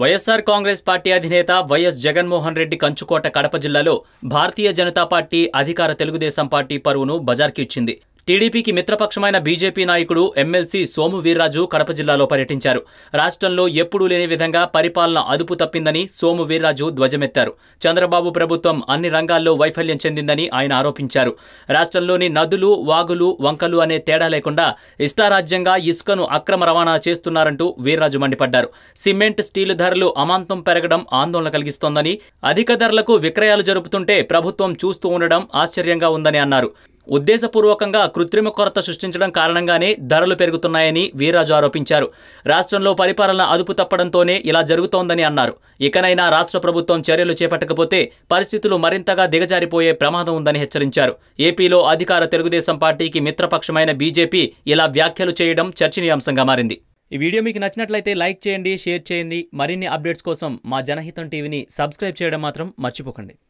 YSR Congress party అధినేత వైఎస్ జగన్మోహన్ రెడ్డి కంచుకోట కడప జిల్లాలో భారతీయ జనతా పార్టీ అధికార తెలుగుదేశం పార్టీ పరువును బజార్కిచ్చింది టీడీపీకి మిత్రపక్షమైన బీజేపీ నాయకుడు ఎమ్మెల్సీ సోము వీర్రాజు కడప జిల్లాలో పర్యటించారు రాష్ట్రంలో ఎప్పుడూ లేని విధంగా పరిపాలన అదుపు తప్పిందని సోము వీర్రాజు ధ్వజమెత్తారు చంద్రబాబు ప్రభుత్వం అన్ని రంగాల్లో వైఫల్యం చెందిందని ఆయన ఆరోపించారు రాష్ట్రంలోని నదులు వాగులు వంకలు అనే తేడా లేకుండా ఇష్టారాజ్యంగా ఇసుకను అక్రమ రవాణా చేస్తున్నారంటూ వీర్రాజు మండిపడ్డారు సిమెంట్ స్టీల్ ధరలు అమాంతం పెరగడం ఆందోళన కలిగిస్తోందని అధిక ధరలకు విక్రయాలు జరుపుతుంటే ప్రభుత్వం చూస్తూ ఉండడం ఆశ్చర్యంగా ఉందని అన్నారు ఉద్దేశపూర్వకంగా కృత్రిమ కొరత సృష్టించడం కారణంగానే ధరలు పెరుగుతున్నాయని వీర్రాజు ఆరోపించారు రాష్ట్రంలో పరిపాలన అదుపు తప్పడంతోనే ఇలా జరుగుతోందని అన్నారు ఇకనైనా రాష్ట్ర ప్రభుత్వం చర్యలు చేపట్టకపోతే పరిస్థితులు మరింతగా దిగజారిపోయే ప్రమాదం ఉందని హెచ్చరించారు ఏపీలో అధికార తెలుగుదేశం పార్టీకి మిత్రపక్షమైన బీజేపీ ఇలా వ్యాఖ్యలు చేయడం చర్చనీయాంశంగా మారింది ఈ వీడియో మీకు నచ్చినట్లయితే లైక్ చేయండి షేర్ చేయండి మరిన్ని అప్డేట్స్ కోసం మా జనహితం టీవీని సబ్స్క్రైబ్ చేయడం మాత్రం మర్చిపోకండి